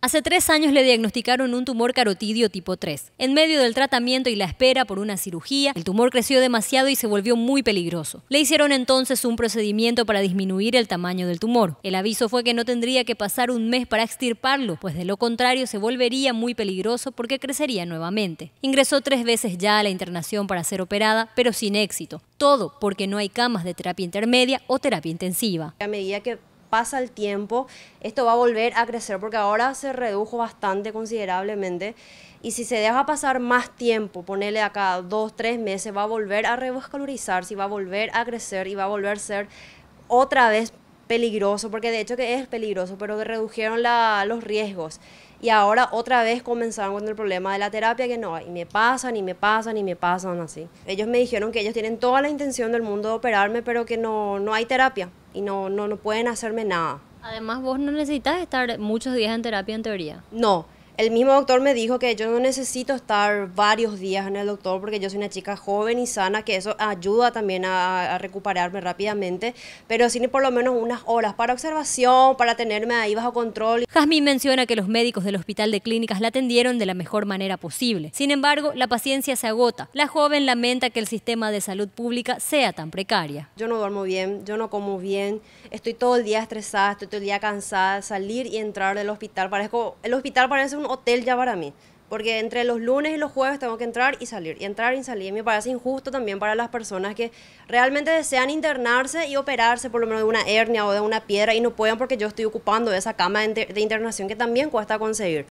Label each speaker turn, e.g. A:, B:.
A: Hace tres años le diagnosticaron un tumor carotidio tipo 3. En medio del tratamiento y la espera por una cirugía, el tumor creció demasiado y se volvió muy peligroso. Le hicieron entonces un procedimiento para disminuir el tamaño del tumor. El aviso fue que no tendría que pasar un mes para extirparlo, pues de lo contrario se volvería muy peligroso porque crecería nuevamente. Ingresó tres veces ya a la internación para ser operada, pero sin éxito. Todo porque no hay camas de terapia intermedia o terapia intensiva.
B: A medida que pasa el tiempo, esto va a volver a crecer porque ahora se redujo bastante considerablemente. Y si se deja pasar más tiempo, ponerle acá dos, tres meses, va a volver a revascularizarse, va a volver a crecer y va a volver a ser otra vez peligroso, porque de hecho que es peligroso, pero que redujeron los riesgos. Y ahora otra vez comenzaron con el problema de la terapia, que no, y me pasan, y me pasan, y me pasan así. Ellos me dijeron que ellos tienen toda la intención del mundo de operarme, pero que no, no hay terapia y no, no, no pueden hacerme nada. Además, vos no necesitas estar muchos días en terapia en teoría. No, el mismo doctor me dijo que yo no necesito estar varios días en el doctor porque yo soy una chica joven y sana, que eso ayuda también a, recuperarme rápidamente, pero sí por lo menos unas horas para observación, para tenerme ahí bajo control.
A: Jasmine menciona que los médicos del Hospital de Clínicas la atendieron de la mejor manera posible. Sin embargo, la paciencia se agota. La joven lamenta que el sistema de salud pública sea tan precaria.
B: Yo no duermo bien, yo no como bien, estoy todo el día estresada, estoy todo el día cansada, salir y entrar del hospital, parece el hospital parece hotel ya para mí. Porque entre los lunes y los jueves tengo que entrar y salir, y entrar y salir. me parece injusto también para las personas que realmente desean internarse y operarse por lo menos de una hernia o de una piedra y no puedan porque yo estoy ocupando esa cama de internación que también cuesta conseguir.